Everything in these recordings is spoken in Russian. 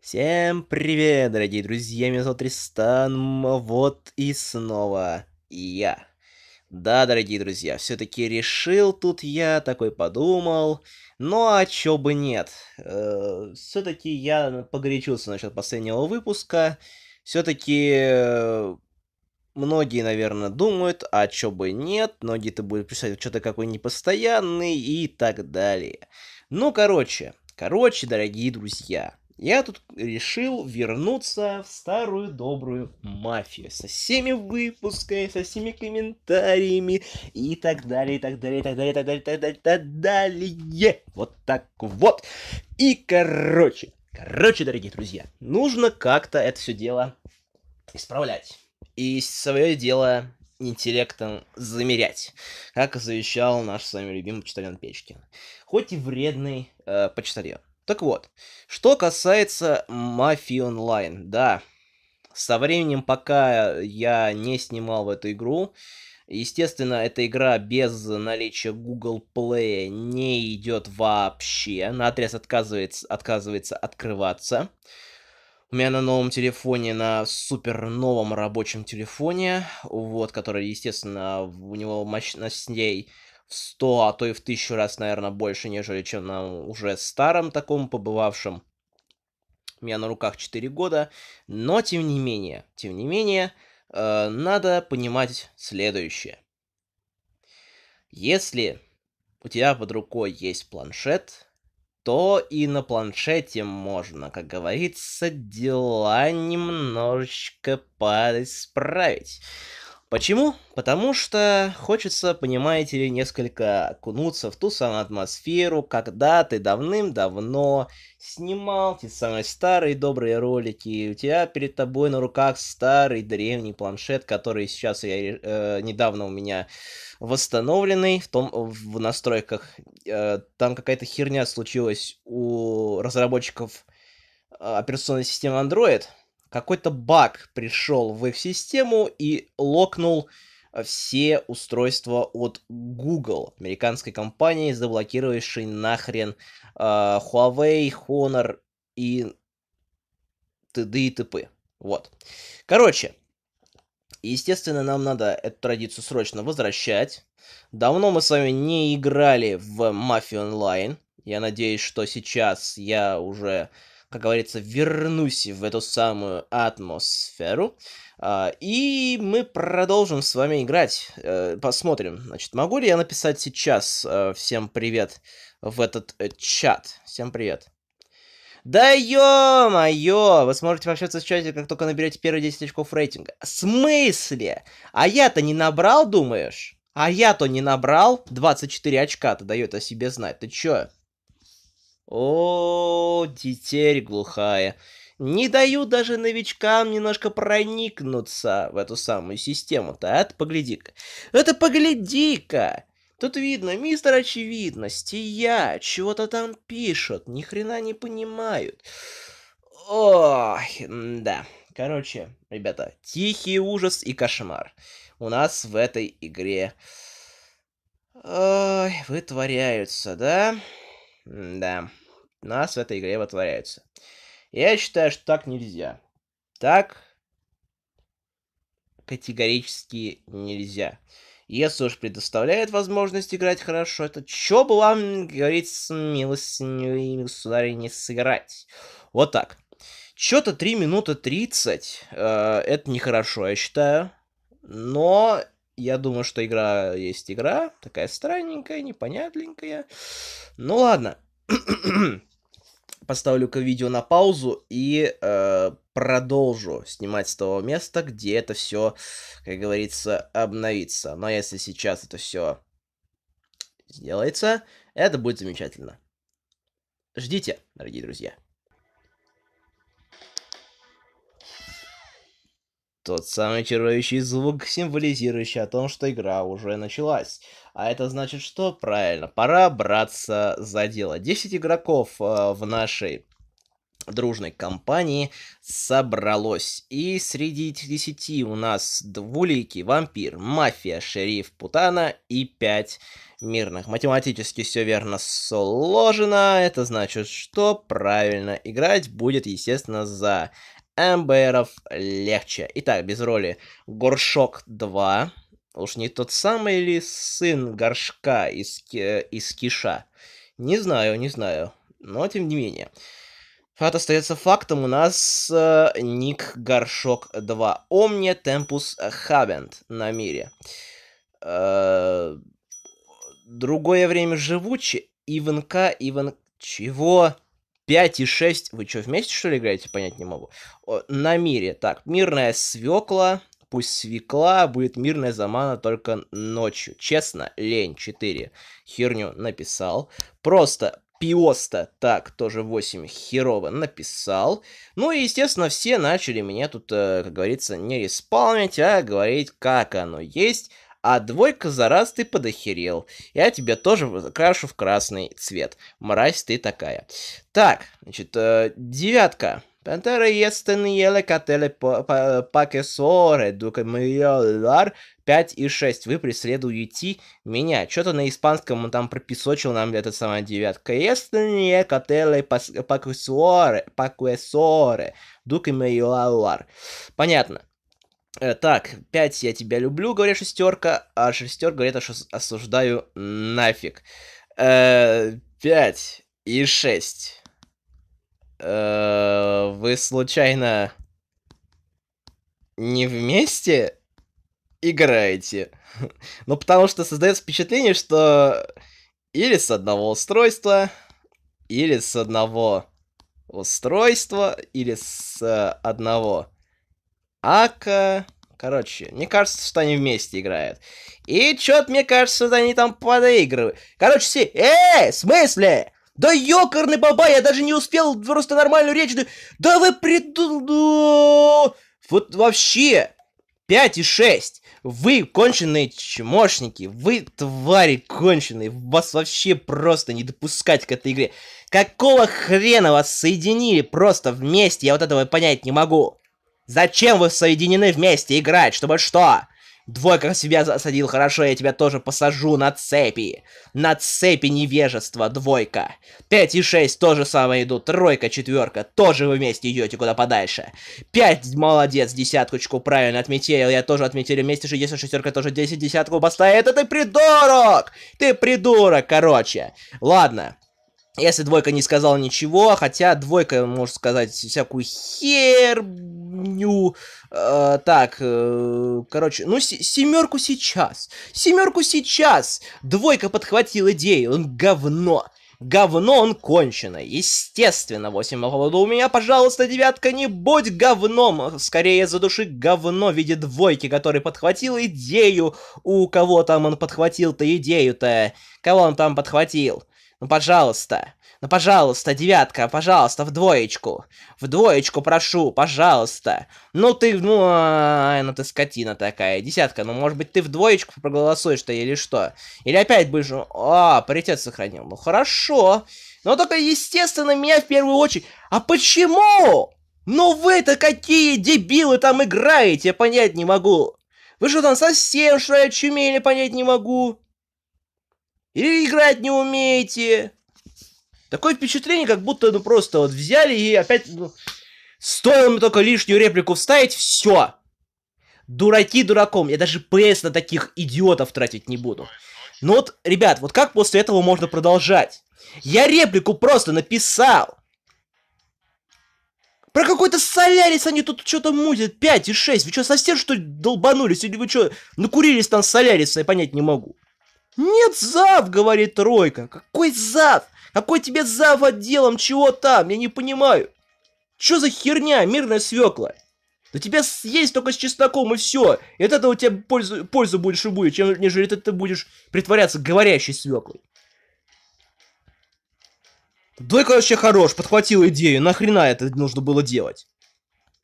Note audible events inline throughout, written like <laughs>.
Всем привет, дорогие друзья, меня зовут Тристан, вот и снова я. Да, дорогие друзья, все-таки решил тут я, такой подумал, но а чё бы нет. Э, все-таки я погорячился насчет последнего выпуска, все-таки э, многие, наверное, думают, а чё бы нет, многие-то будут писать что-то какой непостоянный и так далее. Ну, короче, короче, дорогие друзья, я тут решил вернуться в старую добрую мафию со всеми выпусками, со всеми комментариями и так далее, и так далее, и так далее, и так далее, и так далее, и так далее. Вот так вот. И короче, короче, дорогие друзья, нужно как-то это все дело исправлять. И свое дело интеллектом замерять, как завещал наш с вами любимый почтальон Печкин. Хоть и вредный э, почтальон. Так вот, что касается мафии онлайн, да, со временем, пока я не снимал в эту игру, Естественно, эта игра без наличия Google Play не идет вообще. На отрез отказывается, отказывается открываться. У меня на новом телефоне, на супер новом рабочем телефоне, вот, который, естественно, у него мощ в 100, а то и в тысячу раз, наверное, больше, нежели чем на уже старом таком побывавшем. У меня на руках 4 года, но тем не менее, тем не менее, э, надо понимать следующее. Если у тебя под рукой есть планшет, то и на планшете можно, как говорится, дела немножечко поисправить. Почему? Потому что хочется, понимаете ли, несколько окунуться в ту самую атмосферу, когда ты давным-давно снимал те самые старые добрые ролики, и у тебя перед тобой на руках старый древний планшет, который сейчас я э, недавно у меня восстановленный в том в настройках. Э, там какая-то херня случилась у разработчиков э, операционной системы Android, какой-то баг пришел в веб-систему и локнул все устройства от Google, американской компании, заблокировавшей нахрен э, Huawei, Honor и т.д. и т.п. Вот. Короче, естественно, нам надо эту традицию срочно возвращать. Давно мы с вами не играли в Mafia Online. Я надеюсь, что сейчас я уже как говорится, вернусь в эту самую атмосферу. А, и мы продолжим с вами играть. Э, посмотрим. Значит, могу ли я написать сейчас э, всем привет в этот э, чат? Всем привет. Да ё-моё! Вы сможете пообщаться в чате, как только наберете первые 10 очков рейтинга. В смысле? А я-то не набрал, думаешь? А я-то не набрал? 24 очка-то дает о себе знать. Ты чё? О, тетерь глухая. Не даю даже новичкам немножко проникнуться в эту самую систему-то, а? Погляди-ка. Это погляди-ка! Тут видно, мистер очевидность, и я чего-то там пишут, ни хрена не понимают. Ох, да. Короче, ребята, тихий ужас и кошмар. У нас в этой игре... Ой, вытворяются, да? Да нас в этой игре вытворяются. Я считаю, что так нельзя. Так категорически нельзя. Если уж предоставляет возможность играть хорошо, Это чё бы вам, говорить с милостью государь, не сыграть? Вот так. Чё-то 3 минуты 30, э, это нехорошо, я считаю. Но я думаю, что игра есть игра, такая странненькая, непонятненькая. Ну ладно. <clears throat> поставлю-ка видео на паузу и э, продолжу снимать с того места, где это все, как говорится, обновится. Но если сейчас это все сделается, это будет замечательно. Ждите, дорогие друзья. Тот самый чарующий звук, символизирующий о том, что игра уже началась. А это значит, что правильно, пора браться за дело. 10 игроков э, в нашей дружной компании собралось. И среди этих 10 у нас двуликий, вампир, мафия, шериф, путана и 5 мирных. Математически все верно сложено. Это значит, что правильно играть будет, естественно, за Эмберов легче. Итак, без роли. Горшок 2. Уж не тот самый ли сын горшка из, э, из киша? Не знаю, не знаю. Но тем не менее. Факт остается фактом, у нас э, ник Горшок 2. Omnia темпус Habent на мире. Э, другое время живучи. Ивенка, Ивен... Чего? 5 и 6. Вы что, вместе что ли играете? Понять не могу. На мире. Так, мирная свекла. Пусть свекла будет мирная замана только ночью. Честно, лень 4. Херню написал. Просто Пиоста, так, тоже 8 херово написал. Ну и, естественно, все начали меня тут, э, как говорится, не респаунить, а говорить, как оно есть. А двойка за раз ты подохерел. Я тебя тоже крашу в красный цвет. Мразь ты такая. Так, значит, э, девятка. Пантера естен еле катели пакесоре, дука миллиар 5 и 6. Вы преследуете меня. Что-то на испанском он там прописочил нам этот самая девятка. Естен е катели пакесоре, пакесоре, дука миллиар. Понятно. Э, так, 5 я тебя люблю, говорит шестерка, а шестерка говорит, что осуждаю нафиг. Э, 5 и 6. Э, вы случайно не вместе играете? <laughs> ну, потому что создается впечатление, что или с одного устройства, или с одного устройства, или с одного Ака. Короче, мне кажется, что они вместе играют. И чё-то мне кажется, что они там подыгрывают. Короче, все... эй, в смысле? Да ёкарный баба, я даже не успел просто нормальную речь... Да вы приду... Ну, вот вообще... 5 и 6. Вы конченые чмошники, вы твари конченые, вас вообще просто не допускать к этой игре. Какого хрена вас соединили просто вместе, я вот этого понять не могу. Зачем вы соединены вместе играть? Чтобы что? Двойка себя засадил, хорошо, я тебя тоже посажу на цепи. На цепи невежества, двойка. пять и 6 тоже самое идут, тройка, четверка, тоже вы вместе идете куда подальше. Пять молодец, десяточку правильно отметил, я тоже отметили вместе, же 60, шестерка тоже десять десятку поставит, это ты придурок! Ты придурок, короче. Ладно, если двойка не сказала ничего, хотя двойка может сказать всякую херню. Э, так, э, короче, ну семерку сейчас. Семерку сейчас. Двойка подхватил идею, он говно. Говно он кончено. Естественно, 8 по у меня, пожалуйста, девятка, не будь говном. Скорее задуши говно в виде двойки, который подхватил идею. У кого там он подхватил-то идею-то? Кого он там подхватил? Ну, пожалуйста. Ну, пожалуйста, девятка, пожалуйста, в двоечку. В двоечку прошу, пожалуйста. Ну, ты, ну, а, ай, ну ты скотина такая. Десятка, ну, может быть, ты в двоечку проголосуешь-то или что? Или опять будешь... А, паритет сохранил. Ну, хорошо. Но только, естественно, меня в первую очередь... А почему? Ну вы-то какие дебилы там играете, понять не могу. Вы что там совсем, что ли, очумели, понять не могу. Или играть не умеете. Такое впечатление, как будто ну просто вот взяли и опять... Ну, стоило мне только лишнюю реплику вставить, все. Дураки дураком. Я даже ПС на таких идиотов тратить не буду. Но ну вот, ребят, вот как после этого можно продолжать? Я реплику просто написал. Про какой-то солярис они тут что-то мутят. 5 и 6. Вы что, совсем что долбанулись? Или вы что, накурились там соляриса? Я понять не могу. «Нет, зав!» — говорит Тройка. «Какой зав? Какой тебе зав отделом? Чего там? Я не понимаю. Чё за херня, мирная свекла? Да тебя съесть только с чесноком и все. И от этого у тебя пользу, пользу больше будет, чем нежели ты, ты будешь притворяться говорящей свеклой. Дойка вообще хорош, подхватил идею, нахрена это нужно было делать?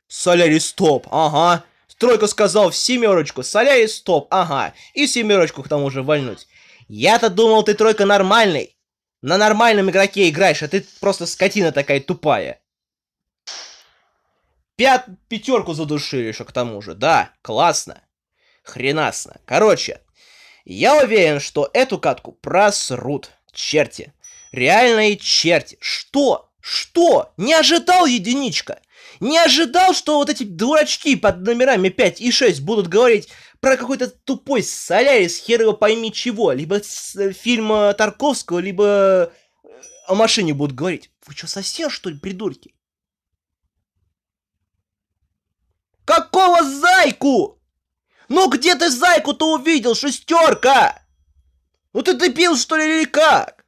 Солярий стоп, ага. Тройка сказал в семерочку, солярий стоп, ага. И семерочку к тому же вольнуть. Я-то думал, ты тройка нормальный. На нормальном игроке играешь, а ты просто скотина такая тупая. Пят... Пятерку задушили еще к тому же. Да, классно. Хренасно. Короче, я уверен, что эту катку просрут. Черти. Реальные черти. Что? Что? Не ожидал единичка. Не ожидал, что вот эти дурачки под номерами 5 и 6 будут говорить про какой-то тупой солярис, хер его пойми чего, либо с э, фильма э, Тарковского, либо э, о машине будут говорить. Вы что, совсем, что ли, придурки? Какого зайку? Ну где ты зайку-то увидел, шестерка? Ну ты дебил, что ли, или как?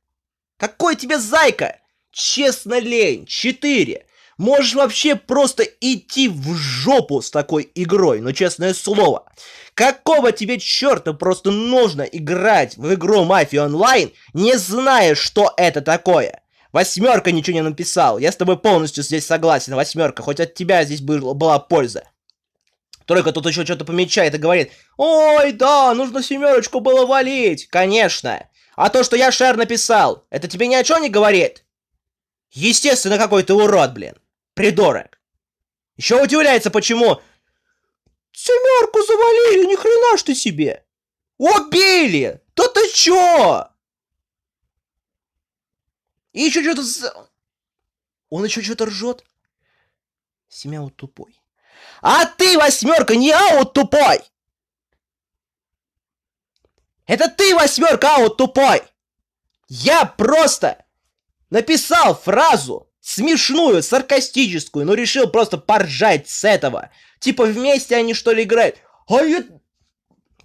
Какой тебе зайка? Честно лень, четыре. Можешь вообще просто идти в жопу с такой игрой, но ну, честное слово. Какого тебе черта просто нужно играть в игру Мафия онлайн, не зная, что это такое? Восьмерка ничего не написал. Я с тобой полностью здесь согласен, восьмерка. Хоть от тебя здесь был, была польза. Тройка тут еще что-то помечает и говорит, «Ой, да, нужно семерочку было валить!» Конечно! А то, что я шар написал, это тебе ни о чем не говорит? Естественно, какой ты урод, блин! придурок. Еще удивляется, почему семерку завалили, ни хрена ж ты себе. Убили! Да ты чё? И еще что-то... Он еще что-то ржет. Семя вот тупой. А ты, восьмерка, не аут тупой! Это ты, восьмерка, аут тупой! Я просто написал фразу, смешную, саркастическую, но решил просто поржать с этого. Типа вместе они что ли играют. А я...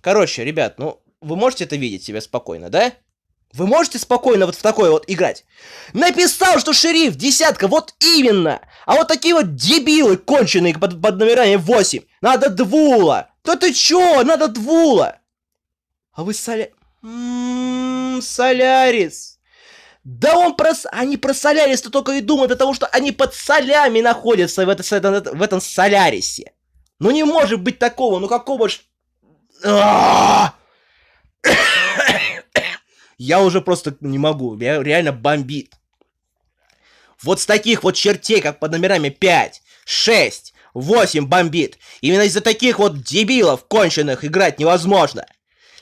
Короче, ребят, ну вы можете это видеть себя спокойно, да? Вы можете спокойно вот в такое вот играть? Написал, что шериф десятка, вот именно! А вот такие вот дебилы, конченые под, под номерами 8. Надо двула! Да ты чё, надо двула! А вы соля... Ммм, солярис! Да он прос... Они про солярис только и думают, потому что они под солями находятся в, это, в этом Солярисе. Ну не может быть такого, ну какого ж... А! Я уже просто не могу, меня реально бомбит. Вот с таких вот чертей, как под номерами 5, 6, 8 бомбит. Именно из-за таких вот дебилов конченых играть невозможно.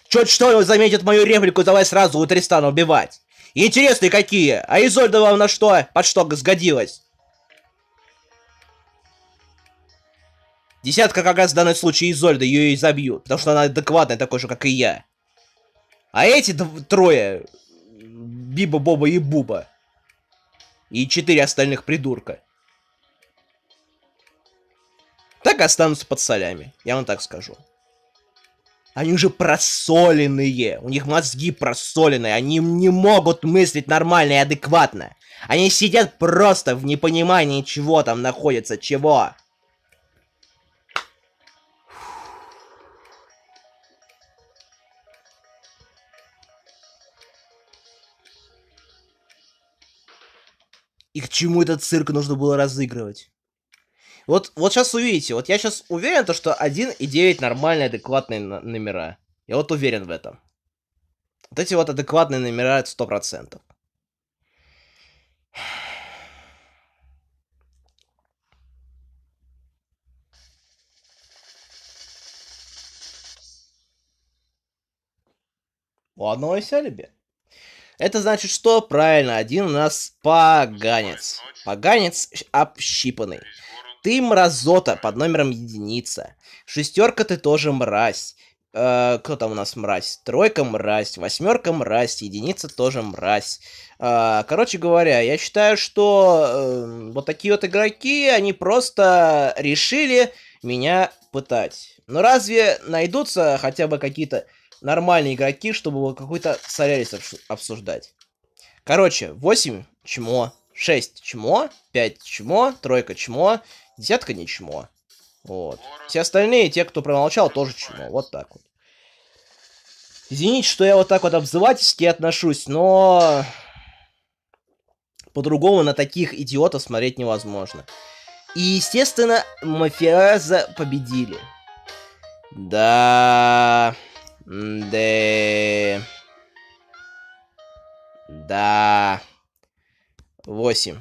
Чуть что заметит мою реплику, давай сразу у Тристана убивать. Интересные какие! А Изольда вам на что, под что сгодилась? Десятка как раз в данном случае Изольда, ее и забьют, потому что она адекватная такой же, как и я. А эти трое, Биба, Боба и Буба, и четыре остальных придурка, так останутся под солями, я вам так скажу. Они уже просоленные, у них мозги просоленные, они не могут мыслить нормально и адекватно. Они сидят просто в непонимании, чего там находится, чего. И к чему этот цирк нужно было разыгрывать? Вот, вот сейчас увидите, вот я сейчас уверен, то, что 1 и 9 нормальные, адекватные номера. Я вот уверен в этом. Вот эти вот адекватные номера это 100%. У одного есть алиби. Это значит, что правильно, один у нас поганец. Поганец общипанный. Ты мразота под номером единица. Шестерка ты тоже мразь. Э, кто там у нас мразь? Тройка мразь, восьмерка мразь, единица тоже мразь. Э, короче говоря, я считаю, что э, вот такие вот игроки, они просто решили меня пытать. Но разве найдутся хотя бы какие-то нормальные игроки, чтобы какой-то Солярис обсуждать? Короче, 8 чмо, 6 чмо, 5 чмо, тройка чмо, Десятка не чмо. Вот. Все остальные, те, кто промолчал, тоже чмо. Вот так вот. Извините, что я вот так вот обзывательски отношусь, но по-другому на таких идиотов смотреть невозможно. И, естественно, мафиаза победили. Да... Да... Да... восемь.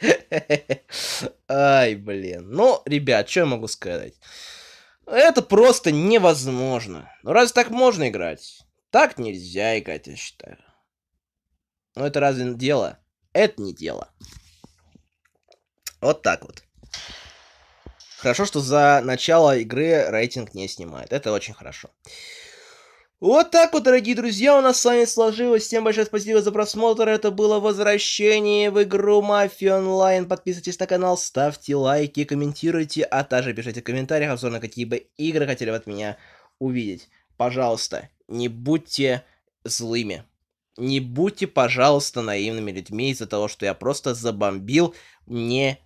<laughs> Ай, блин. Ну, ребят, что я могу сказать? Это просто невозможно. Ну, разве так можно играть? Так нельзя играть, я считаю. Но ну, это разве дело? Это не дело. Вот так вот. Хорошо, что за начало игры рейтинг не снимает. Это очень хорошо. Хорошо. Вот так вот, дорогие друзья, у нас с вами сложилось. Всем большое спасибо за просмотр. Это было возвращение в игру Мафия Online. Подписывайтесь на канал, ставьте лайки, комментируйте, а также пишите в комментариях обзор на какие бы игры хотели бы от меня увидеть. Пожалуйста, не будьте злыми. Не будьте, пожалуйста, наивными людьми из-за того, что я просто забомбил не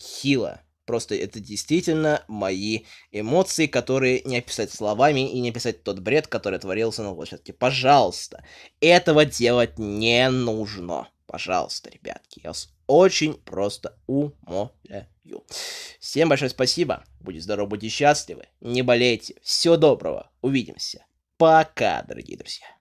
хило. Просто это действительно мои эмоции, которые не описать словами и не описать тот бред, который творился на площадке. Пожалуйста, этого делать не нужно. Пожалуйста, ребятки, я вас очень просто умоляю. Всем большое спасибо. Будьте здоровы, будьте счастливы. Не болейте. Всего доброго. Увидимся. Пока, дорогие друзья.